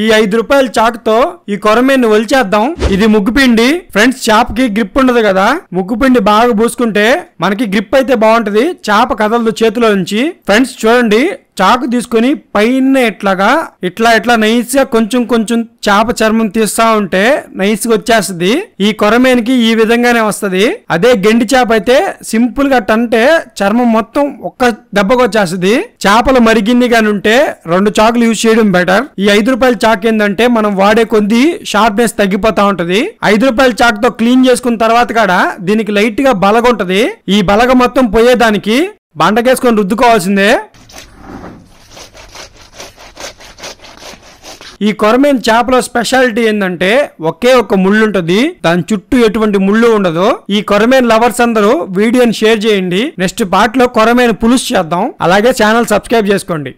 ఈ ఐదు రూపాయల చాక్ తో ఈ కొరమీను ఒలిచేద్దాం ఇది ముగ్గుపిండి ఫ్రెండ్స్ చాప కి గ్రిప్ ఉండదు కదా ముగ్గుపిండి బాగా పూసుకుంటే మనకి గ్రిప్ అయితే బాగుంటది చాప కదలదు చేతిలో నుంచి ఫ్రెండ్స్ చూడండి చాకు తీసుకొని పైన ఇట్లాగా ఇట్లా ఇట్లా నైస్ గా కొంచెం కొంచెం చేప చర్మం తీస్తా ఉంటే నైస్ గా వచ్చేస్తుంది ఈ కొరమేనికి ఈ విధంగానే వస్తుంది అదే గెండి చేప అయితే సింపుల్ గా అంటే చర్మం మొత్తం ఒక్క దెబ్బకు వచ్చేస్తుంది చేపలు మరిగింది గాని ఉంటే రెండు చాకులు యూజ్ చేయడం బెటర్ ఈ ఐదు రూపాయల చాక్ ఏంటంటే మనం వాడే కొద్ది షార్ప్నెస్ తగ్గిపోతా ఉంటది ఐదు రూపాయల చాక్ తో క్లీన్ చేసుకున్న తర్వాత కూడా దీనికి లైట్ గా బలగ ఉంటది ఈ బలగ మొత్తం పోయేదానికి బండకేసుకొని రుద్దుకోవాల్సిందే ఈ కొరమేన్ చేపలో స్పెషాలిటీ ఏంటంటే ఒకే ఒక ముళ్ళు ఉంటుంది దాని చుట్టూ ఎటువంటి ముళ్ళు ఉండదు ఈ కొరమేన్ లవర్స్ అందరూ వీడియోని షేర్ చేయండి నెక్స్ట్ పార్ట్ లో కొరమేన్ పులుసు చేద్దాం అలాగే ఛానల్ సబ్స్క్రైబ్ చేసుకోండి